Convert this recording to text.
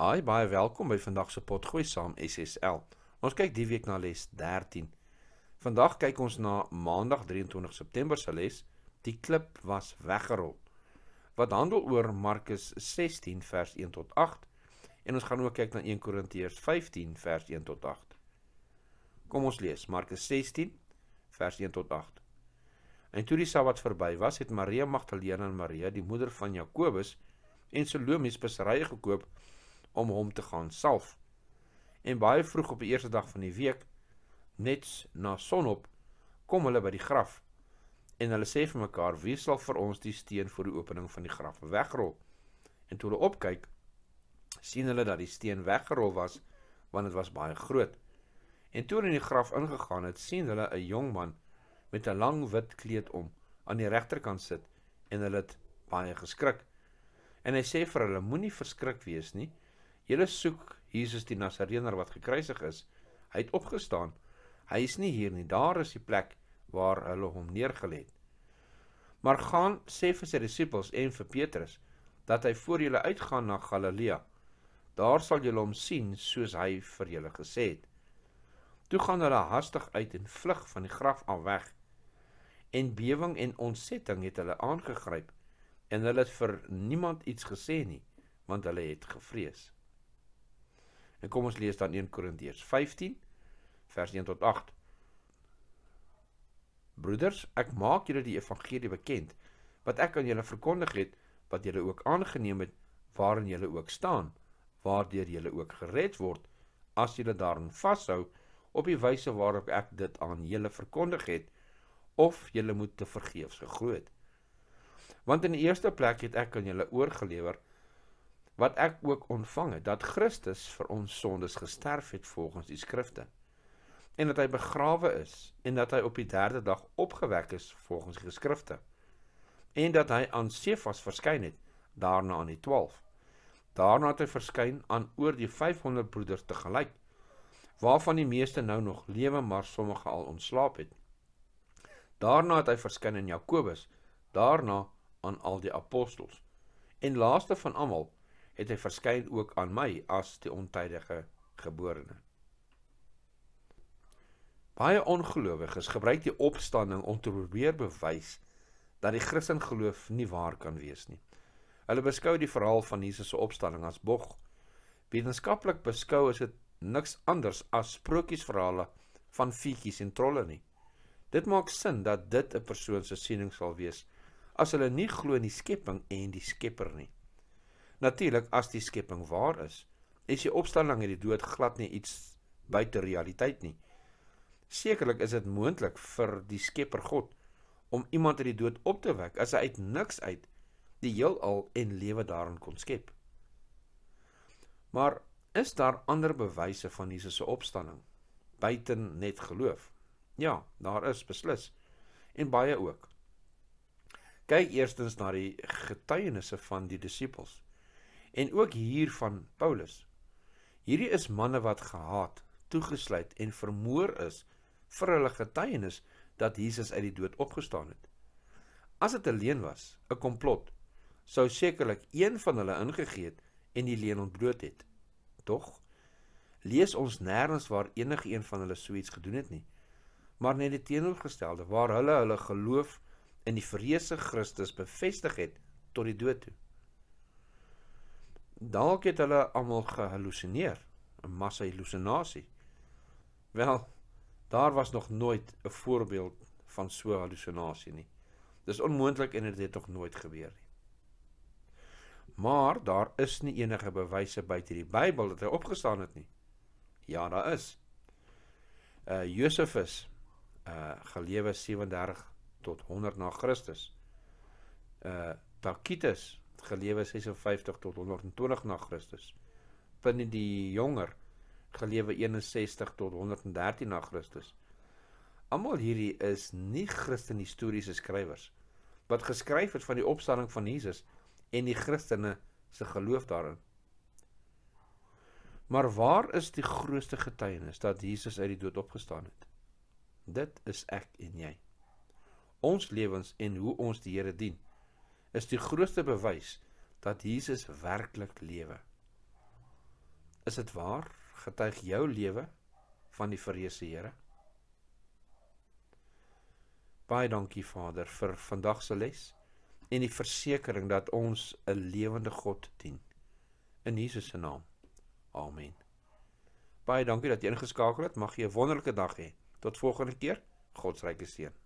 Hi, baie welkom by vandag se potgooi saam SSL. Ons kyk die week na les 13. Vandag kyk ons na Maandag 23 September se les. Die klip was weggerol. Wat handel oor Markus 16 vers 1 tot 8 en ons gaan ook kyk na 1 Korintiërs 15 vers 1 tot 8. Kom ons lees Markus 16 vers 1 tot 8. En toe die Sabbat verby was, het Maria Magdalena en Maria, die moeder van Jakobus en Salome se besery gekoop om hom te gaan salf. En baie vroeg op die eerste dag van die week, net na sonop, kom hulle by die graf en hulle sê vir mekaar: "Wie sal vir ons die steen vir die opening van die graf wegrol?" En toe hulle opkyk, sien hulle dat die steen weggerol was want dit was baie groot. En toe hulle in die graf ingegaan het, sien hulle 'n jong man met 'n lang wit kleed om aan die regterkant sit en hulle het baie geskrik. En hy sê vir hulle: "Moenie verskrik wees nie." Julle soek Jesus die Nasareener wat gekruisig is. Hy het opgestaan. Hy is nie hier nie. Daar is die plek waar hulle hom neergelê het. Maar gaan sê vir sy disippels en vir Petrus dat hy voor julle uitgaan na Galilea. Daar sal julle hom sien soos hy vir julle gesê het. Toe gaan hulle hastig uit en vlug van die graf af weg. En bewering en ontsetting het hulle aangegryp en hulle het vir niemand iets gesê nie, want hulle het gevrees. En kom ons lees dan 1 Korintiërs 15 vers 1 tot 8. Broeders, ek maak julle die evangelie bekend wat ek aan julle verkondig het, wat julle ook aangeneem het, waarin julle ook staan, waardeur julle ook gered word as julle daarin vashou op die wyse waarop ek dit aan julle verkondig het of julle moet te vergeefs gegroet. Want in die eerste plek het ek aan julle oorgelewer wat ek ook ontvang het dat Christus vir ons sondes gesterf het volgens die skrifte en dat hy begrawe is en dat hy op die 3de dag opgewek is volgens die skrifte en dat hy aan Sefas verskyn het daarna aan die 12 daarna het hy verskyn aan oor die 500 broeders te gelyk waarvan die meeste nou nog lewe maar sommige al ontslaap het daarna het hy verskyn aan Jakobus daarna aan al die apostels en laaste van almal het hy verskyn ook aan my as die ontydige geborene. Baie ongelowiges gebruik die opstanding om te probeer bewys dat die Christelike geloof nie waar kan wees nie. Hulle beskou die verhaal van Jesus se opstanding as bog. Wetenskaplik beskou is dit niks anders as sprokiesverhale van fietjies en trolle nie. Dit maak sin dat dit 'n persoon se siening sal wees as hulle nie glo in die skepping en die Skepper nie. Natuurlik as die skepping waar is, is die opstanding uit die dood glad nie iets buite realiteit nie. Sekerlik is dit moontlik vir die Skepper God om iemand uit die dood op te wek as hy uit niks uit die heelal en lewe daarin kon skep. Maar is daar ander bewyse van Jesus se opstanding buite net geloof? Ja, daar is beslis en baie ook. Kyk eerstens na die getuienisse van die disippels en ook hier van Paulus. Hierdie is manne wat gehaat, toegesluit en vermoor is vir hulle getuienis dat Jesus uit die dood opgestaan het. As dit 'n leuen was, 'n komplot, sou sekerlik een van hulle ingegee het en die leuen ontbloot het. Tog lees ons nêrens waar enige een van hulle so iets gedoen het nie, maar net die teenoorgestelde waar hulle hulle geloof in die verheese Christus bevestig het tot die dood toe dalk het hulle almal gehallusineer, 'n massa hallusinasie. Wel, daar was nog nooit 'n voorbeeld van so 'n hallusinasie nie. Dis onmoontlik en dit het nog nooit gebeur nie. Maar daar is nie enige bewyse buite die Bybel dat hy opgestaan het nie. Ja, daar is. Uh Josephus uh gelewe 37 tot 100 na Christus. Uh eh, Tacitus gelewe 56 tot 120 na Christus. Pliny die Jonger gelewe 61 tot 113 na Christus. Almal hierdie is nie Christelike historiese skrywers wat geskryf het van die opstanding van Jesus en die Christene se geloof daarin. Maar waar is die grootste getuienis dat Jesus uit die dood opgestaan het? Dit is ek en jy. Ons lewens en hoe ons die Here dien is die grootste bewys dat Jesus werklik lewe. Is dit waar? Getuig jou lewe van die verheerse Here? Baie dankie Vader vir vandag se les en die versekering dat ons 'n lewende God dien. In Jesus se naam. Amen. Baie dankie dat jy ingeskakel het. Mag jy 'n wonderlike dag hê. Tot volgende keer. God se ryke seën.